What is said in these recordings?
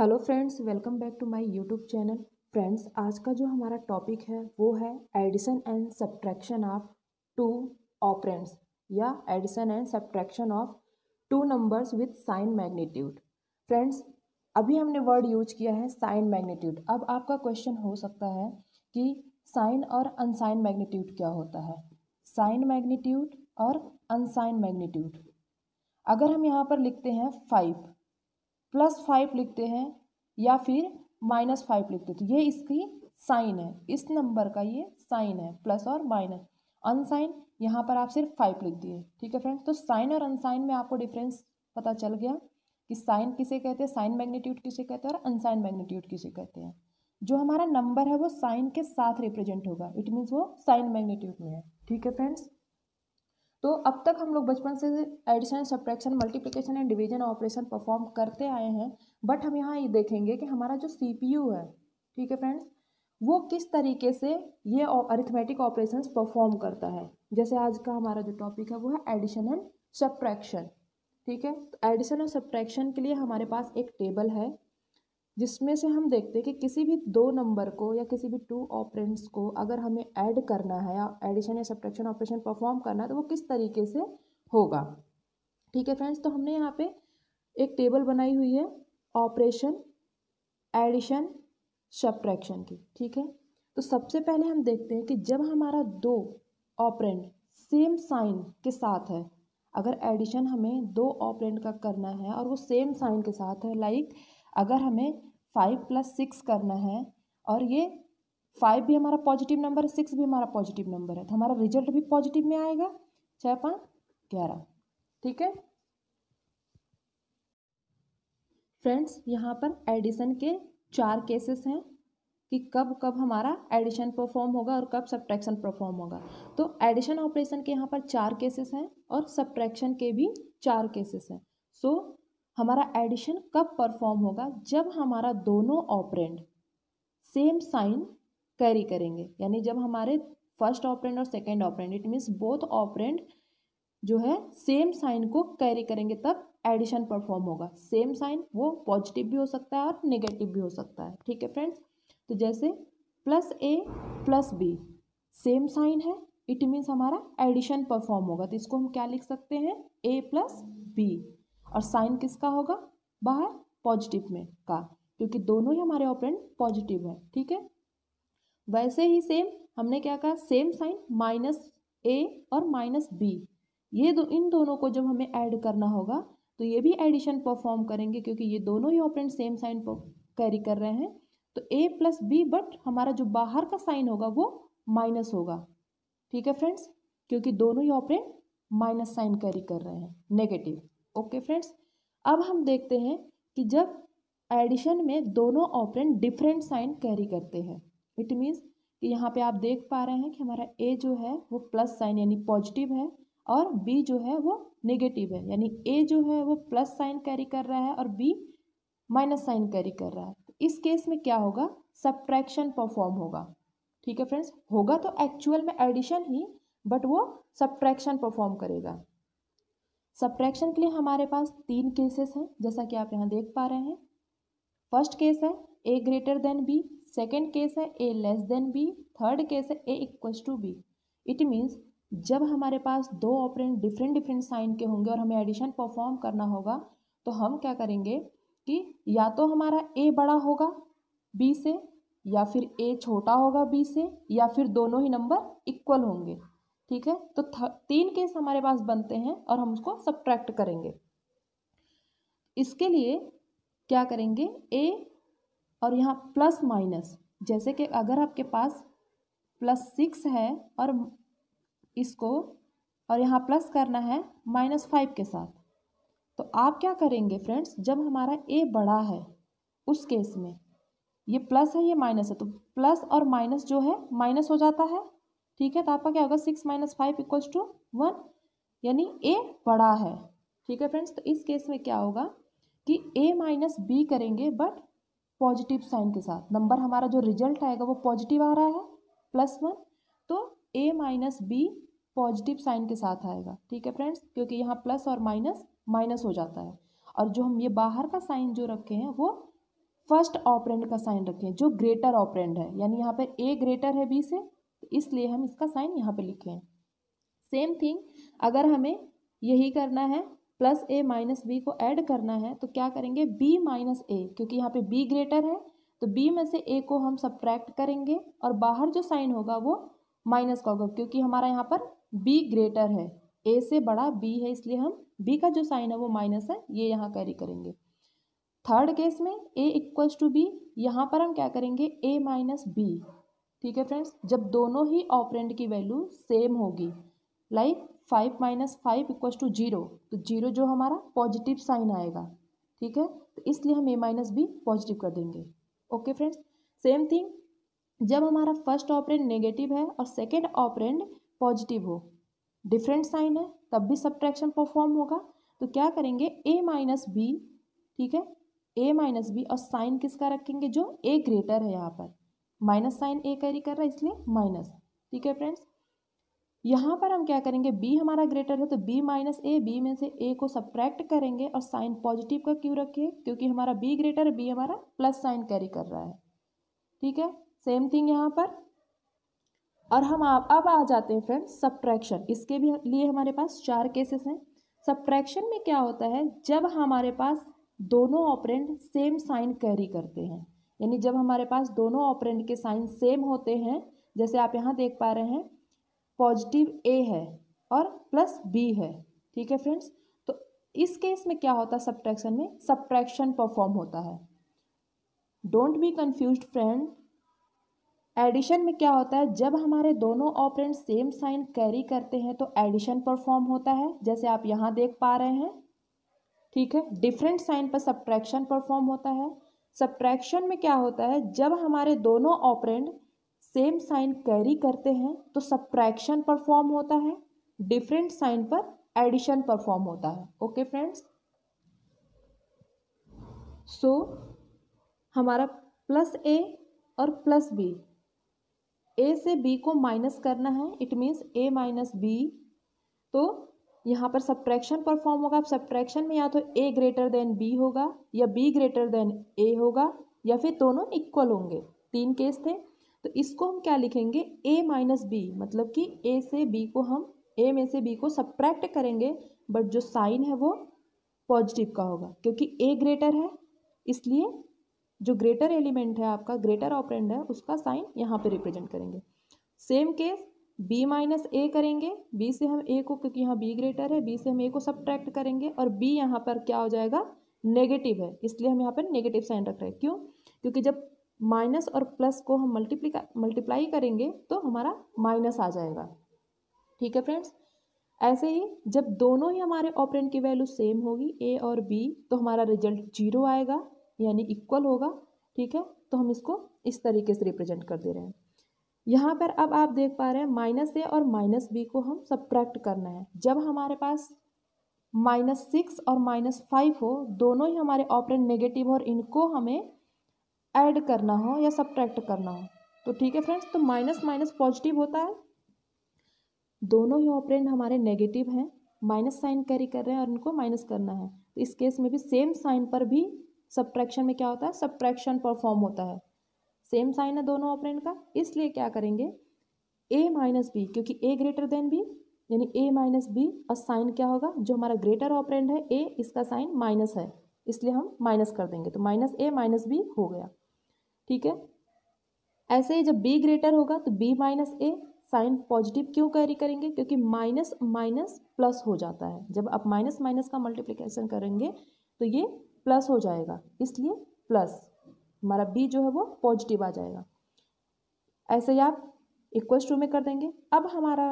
hello friends welcome back to my YouTube channel friends आज का जो हमारा टॉपिक है वो है addition and subtraction of two operands या addition and subtraction of two numbers with sign magnitude friends अभी हमने वर्ड यूज किया है साइन मैग्नीट्यूड अब आपका क्वेश्चन हो सकता है कि साइन और अनसाइन मैग्नीट्यूड क्या होता है साइन मैग्नीट्यूड और अनसाइन मैग्नीट्यूड अगर हम यहाँ पर लिखते हैं फाइव प्लस फाइव लिखते हैं या फिर माइनस फाइव लिखते हैं तो ये इसकी साइन है इस नंबर का ये साइन है प्लस और माइनस अनसाइन यहाँ पर आप सिर्फ फाइव लिख दिए ठीक है फ्रेंड्स तो साइन और अनसाइन में आपको डिफरेंस पता चल गया कि साइन किसे कहते हैं साइन मैग्नीट्यूड किसे कहते हैं और अनसाइन मैग्नीट्यूड किसे कहते हैं जो हमारा नंबर है वो साइन के साथ रिप्रेजेंट होगा इट मीन्स वो साइन मैग्नीट्यूड में है ठीक है फ्रेंड्स तो अब तक हम लोग बचपन से addition subtraction multiplication and division operation perform करते आए हैं बट हम यहाँ ये देखेंगे कि हमारा जो सी है ठीक है फ्रेंड्स वो किस तरीके से ये अरिथमेटिक ऑपरेशन परफॉर्म करता है जैसे आज का हमारा जो टॉपिक है वो है एडिशन एंड सब्ट्रैक्शन ठीक है तो एडिशन और सब्ट्रैक्शन के लिए हमारे पास एक टेबल है जिसमें से हम देखते हैं कि किसी भी दो नंबर को या किसी भी टू ऑपरेंट्स को अगर हमें ऐड करना है या एडिशन या सब्ट्रैक्शन ऑपरेशन परफॉर्म करना है तो वो किस तरीके से होगा ठीक है फ्रेंड्स तो हमने यहाँ पे एक टेबल बनाई हुई है ऑपरेशन एडिशन सब्ट्रैक्शन की ठीक है तो सबसे पहले हम देखते हैं कि जब हमारा दो ऑपरेंट सेम साइन के साथ है अगर एडिशन हमें दो ऑपरेंट का करना है और वो सेम साइन के साथ है लाइक like अगर हमें फाइव प्लस सिक्स करना है और ये फाइव भी हमारा पॉजिटिव नंबर है सिक्स भी हमारा पॉजिटिव नंबर है तो हमारा रिजल्ट भी पॉजिटिव में आएगा छः पाँच ग्यारह ठीक है फ्रेंड्स यहाँ पर एडिशन के चार केसेस हैं कि कब कब हमारा एडिशन परफॉर्म होगा और कब सब्ट्रैक्शन परफॉर्म होगा तो एडिशन ऑपरेशन के यहाँ पर चार केसेस हैं और सब्ट्रैक्शन के भी चार केसेस हैं सो so, हमारा एडिशन कब परफॉर्म होगा जब हमारा दोनों ऑपरेंड सेम साइन कैरी करेंगे यानी जब हमारे फर्स्ट ऑपरेंड और second operand it means both operand जो है सेम साइन को कैरी करेंगे तब एडिशन परफॉर्म होगा सेम साइन वो पॉजिटिव भी हो सकता है और नेगेटिव भी हो सकता है ठीक है फ्रेंड्स तो जैसे plus A plus B same sign है इट मीन्स हमारा एडिशन परफॉर्म होगा तो इसको हम क्या लिख सकते हैं ए प्लस बी और साइन किसका होगा बाहर पॉजिटिव में का क्योंकि दोनों ही हमारे ऑपरेंट पॉजिटिव है ठीक है वैसे ही सेम हमने क्या कहा सेम साइन माइनस ए और माइनस बी ये दो इन दोनों को जब हमें ऐड करना होगा तो ये भी एडिशन परफॉर्म करेंगे क्योंकि ये दोनों ही ऑपरेंट सेम साइन कैरी कर रहे हैं तो ए प्लस बी बट हमारा जो बाहर का साइन होगा वो माइनस होगा ठीक है फ्रेंड्स क्योंकि दोनों ही ऑपरेंट माइनस साइन कैरी कर रहे हैं नेगेटिव ओके फ्रेंड्स अब हम देखते हैं कि जब एडिशन में दोनों ऑपरेंट डिफरेंट साइन कैरी करते हैं इट मीन्स कि यहाँ पे आप देख पा रहे हैं कि हमारा ए जो है वो प्लस साइन यानी पॉजिटिव है और बी जो है वो नेगेटिव है यानी ए जो है वो प्लस साइन कैरी कर रहा है और बी माइनस साइन कैरी कर रहा है तो इस केस में क्या होगा सब्ट्रैक्शन परफॉर्म होगा ठीक है फ्रेंड्स होगा तो एक्चुअल में एडिशन ही बट वो सब्ट्रैक्शन परफॉर्म करेगा सब्ट्रैक्शन के लिए हमारे पास तीन केसेस हैं जैसा कि आप यहाँ देख पा रहे हैं फर्स्ट केस है A greater than B second case है A less than B third case है A equals to B it means जब हमारे पास दो ऑपरेंट डिफरेंट डिफरेंट साइन के होंगे और हमें एडिशन परफॉर्म करना होगा तो हम क्या करेंगे कि या तो हमारा ए बड़ा होगा बी से या फिर ए छोटा होगा बी से या फिर दोनों ही नंबर इक्वल होंगे ठीक है तो तीन केस हमारे पास बनते हैं और हम उसको सब्ट्रैक्ट करेंगे इसके लिए क्या करेंगे ए और यहाँ प्लस माइनस जैसे कि अगर आपके पास प्लस सिक्स है और इसको और यहाँ प्लस करना है माइनस फाइव के साथ तो आप क्या करेंगे फ्रेंड्स जब हमारा ए बड़ा है उस केस में ये प्लस है ये माइनस है तो प्लस और माइनस जो है माइनस हो जाता है ठीक है तो आपका क्या होगा six minus five equals to one यानी ए बड़ा है ठीक है फ्रेंड्स तो इस केस में क्या होगा कि ए माइनस बी करेंगे बट पॉजिटिव साइन के साथ नंबर हमारा जो रिजल्ट आएगा वो पॉजिटिव आ रहा है प्लस वन तो A minus B positive sign के साथ आएगा ठीक है फ्रेंड्स क्योंकि यहाँ प्लस और माइनस माइनस हो जाता है और जो हम ये बाहर का साइन जो रखे हैं वो फर्स्ट ऑपरेंड का साइन रखे हैं जो ग्रेटर ऑपरेंड है यानी यहाँ पर ए ग्रेटर है बी से इसलिए हम इसका साइन यहाँ पे लिखें सेम थिंग अगर हमें यही करना है प्लस ए माइनस बी को ऐड करना है तो क्या करेंगे बी माइनस ए क्योंकि यहाँ पे बी ग्रेटर है तो बी में से ए को हम सब्ट्रैक्ट करेंगे और बाहर जो साइन होगा वो माइनस का होगा क्योंकि हमारा यहाँ पर बी ग्रेटर है ए से बड़ा बी है इसलिए हम बी का जो साइन है वो माइनस है ये यहाँ कैरी करेंगे थर्ड केस में ए इक्वल्स टू बी यहाँ पर हम क्या करेंगे ए माइनस बी ठीक है फ्रेंड्स जब दोनों ही ऑपरेंड की वैल्यू सेम होगी like five minus five equal to zero तो जीरो जो हमारा पॉजिटिव साइन आएगा ठीक है तो इसलिए हम ए माइनस बी पॉजिटिव कर देंगे ओके फ्रेंड्स सेम थिंग जब हमारा फर्स्ट ऑपरेंड नेगेटिव है और सेकेंड ऑपरेंड पॉजिटिव हो डिफरेंट साइन है तब भी सब्ट्रैक्शन परफॉर्म होगा तो क्या करेंगे ए माइनस बी ठीक है ए माइनस बी और साइन किसका रखेंगे जो ए ग्रेटर है यहाँ पर माइनस साइन ए कैरी कर रहा है इसलिए माइनस ठीक है फ्रेंड्स यहाँ पर हम क्या करेंगे बी हमारा ग्रेटर है तो बी माइनस ए बी में से ए को सब्ट्रैक्ट करेंगे और साइन पॉजिटिव का क्यों रखिए क्योंकि हमारा बी ग्रेटर है बी हमारा प्लस साइन कैरी कर रहा है ठीक है सेम थिंग यहाँ पर और हम आप अब आ जाते हैं फ्रेंड्स सब्ट्रैक्शन इसके भी लिए हमारे पास चार केसेस हैं सब्ट्रैक्शन में क्या होता है जब हमारे पास दोनों ऑपरेंट सेम साइन कैरी करते हैं यानी जब हमारे पास दोनों ऑपरेंड के साइन सेम होते हैं जैसे आप यहाँ देख पा रहे हैं पॉजिटिव ए है और प्लस बी है ठीक है फ्रेंड्स तो इस केस में क्या होता है सब्ट्रैक्शन में सब्ट्रैक्शन परफॉर्म होता है don't be confuse friend addition में क्या होता है जब हमारे दोनों ऑपरेंट सेम साइन कैरी करते हैं तो एडिशन परफॉर्म होता है जैसे आप यहाँ देख पा रहे हैं ठीक है डिफरेंट साइन पर सब्ट्रैक्शन परफॉर्म होता है सब्ट्रैक्शन में क्या होता है जब हमारे दोनों ऑपरेंड सेम साइन कैरी करते हैं तो सब्ट्रैक्शन परफॉर्म होता है डिफरेंट साइन पर एडिशन परफॉर्म होता है ओके फ्रेंड्स सो हमारा प्लस ए और प्लस बी ए से बी को माइनस करना है it means A minus B तो यहाँ पर सब्ट्रैक्शन परफॉर्म होगा अब सब्ट्रैक्शन में या तो ए ग्रेटर देन बी होगा या बी ग्रेटर देन ए होगा या फिर दोनों इक्वल होंगे तीन केस थे तो इसको हम क्या लिखेंगे ए माइनस बी मतलब कि ए से बी को हम ए में से बी को सब्ट्रैक्ट करेंगे बट जो साइन है वो पॉजिटिव का होगा क्योंकि ए ग्रेटर है इसलिए जो ग्रेटर एलिमेंट है आपका ग्रेटर ऑपरेंड है उसका साइन यहाँ पे रिप्रेजेंट करेंगे same case B minus A करेंगे बी से हम ए को क्योंकि यहाँ बी ग्रेटर है बी से हम ए को सब्ट्रैक्ट करेंगे और बी यहाँ पर क्या हो जाएगा नेगेटिव है इसलिए हम यहाँ पर नेगेटिव साइन रख रहे हैं क्यों क्योंकि जब माइनस और प्लस को हम मल्टीप्लीका मल्टीप्लाई करेंगे तो हमारा माइनस आ जाएगा ठीक है फ्रेंड्स ऐसे ही जब दोनों ही हमारे ऑपरेंट की वैल्यू सेम होगी ए और बी तो हमारा रिजल्ट जीरो आएगा यानी इक्वल होगा ठीक है तो हम इसको इस तरीके से रिप्रेजेंट कर दे रहे हैं यहाँ पर अब आप देख पा रहे हैं माइनस ए और माइनस बी को हम सब्ट्रैक्ट करना है जब हमारे पास माइनस सिक्स और माइनस फाइव हो दोनों ही हमारे ऑपरेंट नेगेटिव और इनको हमें ऐड करना हो या सब्ट्रैक्ट करना हो तो ठीक है फ्रेंड्स तो माइनस माइनस पॉजिटिव होता है दोनों ही ऑपरेंट हमारे नेगेटिव हैं माइनस साइन कैरी कर रहे हैं और इनको माइनस करना है तो इस केस में भी सेम साइन पर भी सब्ट्रैक्शन में क्या होता है सब्ट्रैक्शन परफॉर्म होता है सेम साइन है दोनों ऑपरेंड का इसलिए क्या करेंगे ए माइनस बी क्योंकि ए ग्रेटर देन बी यानी ए माइनस बी और साइन क्या होगा जो हमारा ग्रेटर ऑपरेंड है ए इसका साइन माइनस है इसलिए हम माइनस कर देंगे तो माइनस ए माइनस बी हो गया ठीक है ऐसे ही जब बी ग्रेटर होगा तो B minus A sign positive क्यों कैरी करेंगे क्योंकि माइनस माइनस प्लस हो जाता है जब आप माइनस माइनस का मल्टीप्लिकेशन करेंगे तो ये प्लस हो जाएगा इसलिए प्लस हमारा बी जो है वो पॉजिटिव आ जाएगा ऐसे ही आप इक्वल टू में कर देंगे अब हमारा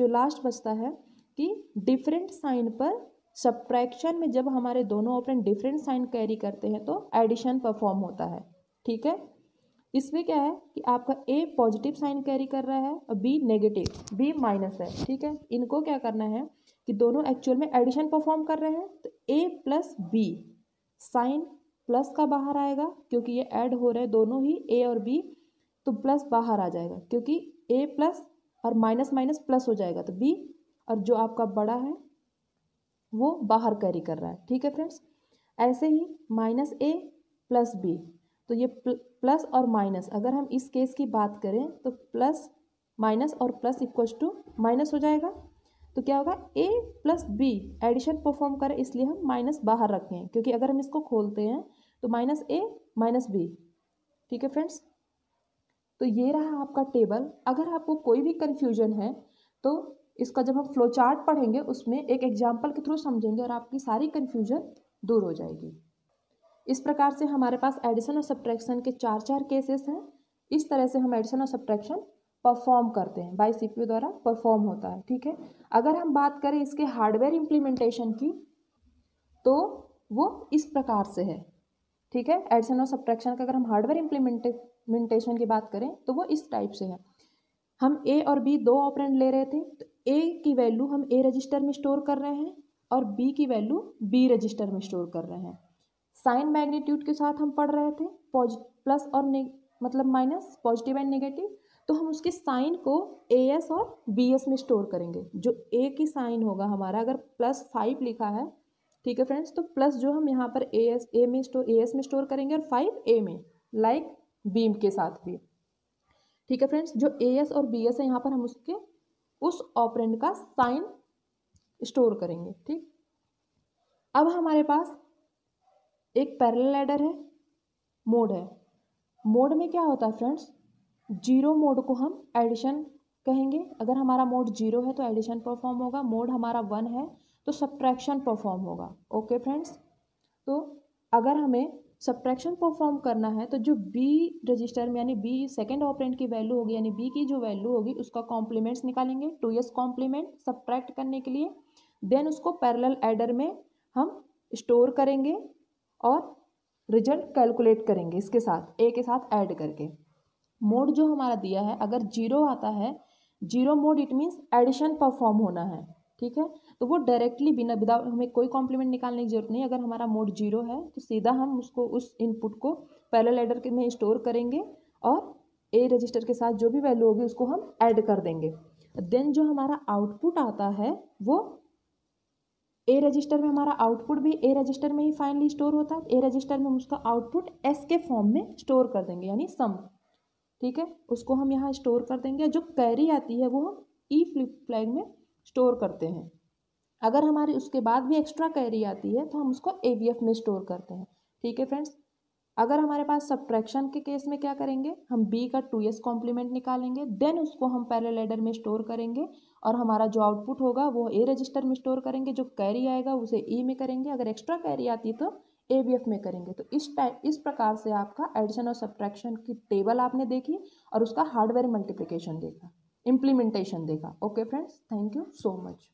जो लास्ट बचता है कि डिफरेंट साइन पर सब्ट्रैक्शन में जब हमारे दोनों ऑपरेंट डिफरेंट साइन कैरी करते हैं तो एडिशन परफॉर्म होता है ठीक है इसमें क्या है कि आपका ए पॉजिटिव साइन कैरी कर रहा है और बी नेगेटिव बी माइनस है ठीक है इनको क्या करना है कि दोनों एक्चुअल में एडिशन परफॉर्म कर रहे हैं तो A plus B sign plus का बाहर आएगा क्योंकि ये ऐड हो रहे दोनों ही ए और बी तो प्लस बाहर आ जाएगा क्योंकि ए प्लस और माइनस माइनस प्लस हो जाएगा तो बी और जो आपका बड़ा है वो बाहर कैरी कर रहा है ठीक है फ्रेंड्स ऐसे ही माइनस ए प्लस बी तो ये प्लस और माइनस अगर हम इस केस की बात करें तो प्लस माइनस और प्लस इक्व टू माइनस हो जाएगा तो क्या होगा A plus B addition perform करें इसलिए हम माइनस बाहर रखें क्योंकि अगर हम इसको खोलते हैं तो माइनस ए माइनस बी ठीक है फ्रेंड्स तो ये रहा आपका टेबल अगर आपको कोई भी कन्फ्यूजन है तो इसका जब हम फ्लो चार्ट पढ़ेंगे उसमें एक एग्जाम्पल के थ्रू समझेंगे और आपकी सारी कन्फ्यूजन दूर हो जाएगी इस प्रकार से हमारे पास एडिशन और सब्ट्रैक्शन के चार चार केसेस हैं इस तरह से हम एडिशन और सब्ट्रैक्शन परफॉर्म करते हैं बाई सी द्वारा परफॉर्म होता है ठीक है अगर हम बात करें इसके हार्डवेयर इम्प्लीमेंटेशन की तो वो इस प्रकार से है ठीक है एडिशन और सब्ट्रैक्शन का अगर हम हार्डवेयर इम्प्लीमेंटेशन की बात करें तो वो इस टाइप से है हम ए और बी दो ऑपरेंट ले रहे थे तो ए की वैल्यू हम ए रजिस्टर में स्टोर कर रहे हैं और बी की वैल्यू बी रजिस्टर में स्टोर कर रहे हैं साइन मैग्नीट्यूड के साथ हम पढ़ रहे थे प्लस और मतलब माइनस पॉजिटिव एंड नेगेटिव तो हम उसके साइन को ए एस और बी एस में स्टोर करेंगे जो ए की साइन होगा हमारा अगर प्लस फाइव लिखा है ठीक है फ्रेंड्स तो प्लस जो हम यहाँ पर ए एस ए में स्टोर ए एस में स्टोर करेंगे और फाइव ए में लाइक बीम के साथ भी ठीक है फ्रेंड्स जो ए एस और बी एस है यहाँ पर हम उसके उस ऑपरेंड का साइन स्टोर करेंगे ठीक अब हमारे पास एक पैरेलल एडर है मोड है मोड में क्या होता है फ्रेंड्स जीरो मोड को हम एडिशन कहेंगे अगर हमारा मोड जीरो है तो एडिशन परफॉर्म होगा मोड हमारा वन है तो सब्ट्रैक्शन परफॉर्म होगा ओके फ्रेंड्स तो अगर हमें सब्ट्रैक्शन परफॉर्म करना है तो जो बी रजिस्टर में यानी बी सेकेंड ऑपरेंट की वैल्यू होगी यानी बी की जो वैल्यू होगी उसका कॉम्प्लीमेंट्स निकालेंगे टू एस कॉम्प्लीमेंट सब्ट्रैक्ट करने के लिए देन उसको पैरेलल एडर में हम स्टोर करेंगे और रिजल्ट कैलकुलेट करेंगे इसके साथ ए के साथ ऐड करके मोड जो हमारा दिया है अगर जीरो आता है zero mode it means addition perform होना है ठीक है तो वो डायरेक्टली बिना विदाउट हमें कोई कॉम्प्लीमेंट निकालने की जरूरत नहीं अगर हमारा मोड जीरो है तो सीधा हम उसको उस इनपुट को पैरेलल एडर के में स्टोर करेंगे और ए रजिस्टर के साथ जो भी वैल्यू होगी उसको हम ऐड कर देंगे देन जो हमारा आउटपुट आता है वो ए रजिस्टर में हमारा आउटपुट भी ए रजिस्टर में ही फाइनली स्टोर होता है ए रजिस्टर में हम उसका आउटपुट एस के फॉर्म में स्टोर कर देंगे यानी सम ठीक है उसको हम यहाँ स्टोर कर देंगे जो कैरी आती है वो हम ई फ्लिप फ्लैग में स्टोर करते हैं अगर हमारी उसके बाद भी एक्स्ट्रा कैरी आती है तो हम उसको ए में स्टोर करते हैं ठीक है फ्रेंड्स अगर हमारे पास सब्ट्रैक्शन के केस में क्या करेंगे हम बी का टू एस कॉम्प्लीमेंट निकालेंगे देन उसको हम पहले लेडर में स्टोर करेंगे और हमारा जो आउटपुट होगा वो ए रजिस्टर में स्टोर करेंगे जो कैरी आएगा उसे ई e में करेंगे अगर एक्स्ट्रा कैरी आती तो ए बी एफ में करेंगे तो इस टाइप इस प्रकार से आपका एडिशन और सब्ट्रैक्शन की टेबल आपने देखी और उसका हार्डवेयर मल्टीप्लिकेशन देखा इम्प्लीमेंटेशन देगा okay friends thank you so much